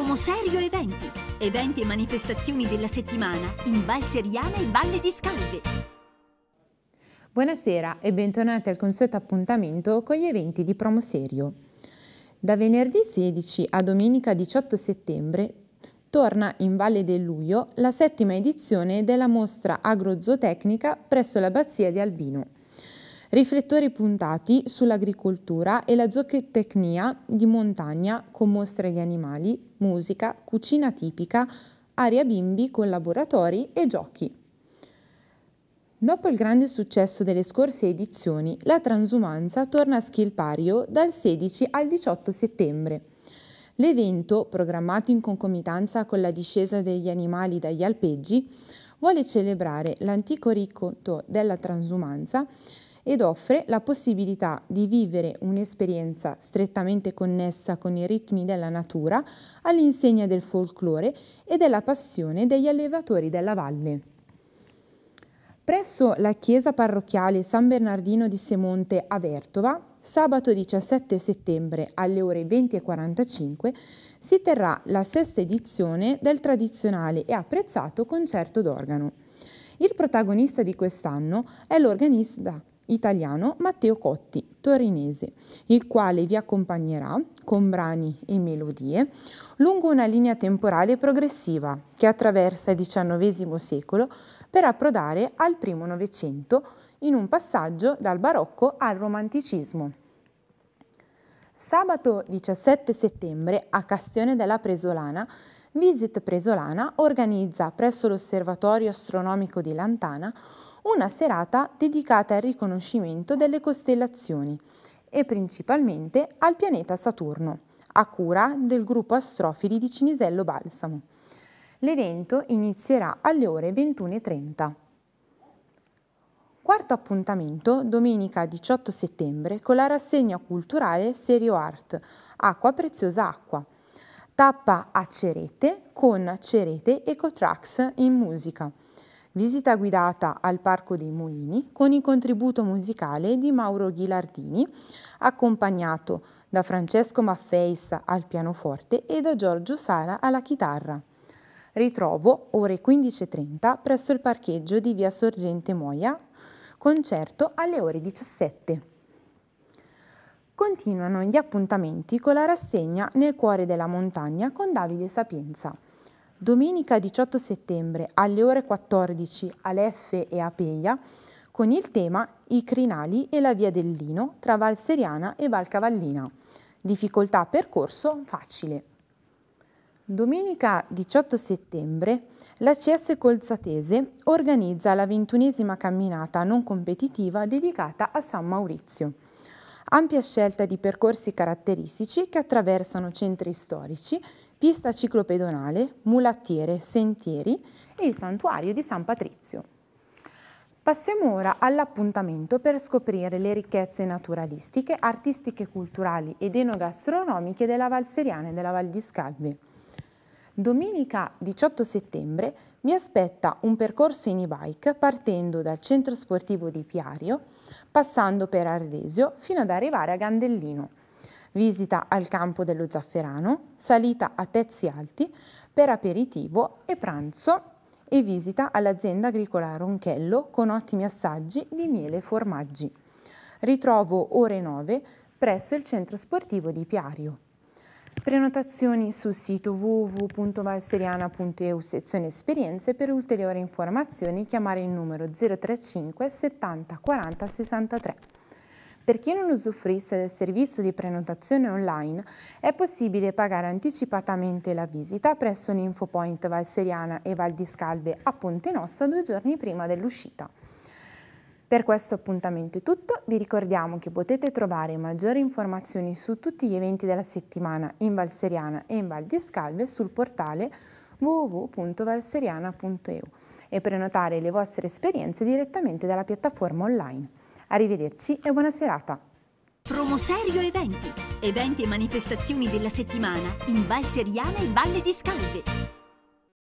Promoserio Eventi. Eventi e manifestazioni della settimana in Val Seriana e Valle di Scalde. Buonasera e bentornati al consueto appuntamento con gli eventi di Promoserio. Da venerdì 16 a domenica 18 settembre torna in Valle del Luglio la settima edizione della mostra agrozootecnica presso l'abbazia di Albino riflettori puntati sull'agricoltura e la zootecnia di montagna con mostre di animali, musica, cucina tipica, aria bimbi con laboratori e giochi. Dopo il grande successo delle scorse edizioni, la transumanza torna a Schilpario dal 16 al 18 settembre. L'evento, programmato in concomitanza con la discesa degli animali dagli alpeggi, vuole celebrare l'antico ricco della transumanza ed offre la possibilità di vivere un'esperienza strettamente connessa con i ritmi della natura all'insegna del folklore e della passione degli allevatori della valle. Presso la chiesa parrocchiale San Bernardino di Semonte a Vertova, sabato 17 settembre alle ore 20.45 si terrà la sesta edizione del tradizionale e apprezzato concerto d'organo. Il protagonista di quest'anno è l'organista italiano Matteo Cotti, torinese, il quale vi accompagnerà con brani e melodie lungo una linea temporale progressiva che attraversa il XIX secolo per approdare al primo Novecento in un passaggio dal barocco al romanticismo. Sabato 17 settembre a Cassione della Presolana Visit Presolana organizza presso l'Osservatorio Astronomico di Lantana una serata dedicata al riconoscimento delle costellazioni e principalmente al pianeta Saturno, a cura del gruppo astrofili di Cinisello Balsamo. L'evento inizierà alle ore 21.30. Quarto appuntamento, domenica 18 settembre, con la rassegna culturale Serio Art, Acqua Preziosa Acqua, tappa a Cerete con Cerete Eco Tracks in musica visita guidata al Parco dei Mulini con il contributo musicale di Mauro Ghilardini, accompagnato da Francesco Maffeis al pianoforte e da Giorgio Sala alla chitarra. Ritrovo ore 15.30 presso il parcheggio di via Sorgente Moia, concerto alle ore 17. Continuano gli appuntamenti con la rassegna Nel cuore della montagna con Davide Sapienza domenica 18 settembre alle ore 14 all'Effe e a Peia con il tema I crinali e la via del Lino tra Val Seriana e Val Cavallina. Difficoltà percorso facile. Domenica 18 settembre la CS Colzatese organizza la ventunesima camminata non competitiva dedicata a San Maurizio. Ampia scelta di percorsi caratteristici che attraversano centri storici pista ciclopedonale, mulattiere, sentieri e il santuario di San Patrizio. Passiamo ora all'appuntamento per scoprire le ricchezze naturalistiche, artistiche, culturali ed enogastronomiche della Val Seriana e della Val di Scalve. Domenica 18 settembre vi aspetta un percorso in e-bike partendo dal centro sportivo di Piario, passando per Ardesio fino ad arrivare a Gandellino visita al campo dello Zafferano, salita a Tezzi Alti per aperitivo e pranzo e visita all'azienda agricola Ronchello con ottimi assaggi di miele e formaggi. Ritrovo ore 9 presso il centro sportivo di Piario. Prenotazioni sul sito www.valseriana.eu sezione esperienze per ulteriori informazioni chiamare il numero 035 70 40 63. Per chi non usufruisse del servizio di prenotazione online, è possibile pagare anticipatamente la visita presso l'Infopoint Valseriana e Val di Scalve a Ponte Nossa due giorni prima dell'uscita. Per questo appuntamento è tutto, vi ricordiamo che potete trovare maggiori informazioni su tutti gli eventi della settimana in Valseriana e in Val di Scalve sul portale www.valseriana.eu e prenotare le vostre esperienze direttamente dalla piattaforma online. Arrivederci e buona serata. Promoserio Eventi. Eventi e manifestazioni della settimana in Val Seriana e Valle di Scalve.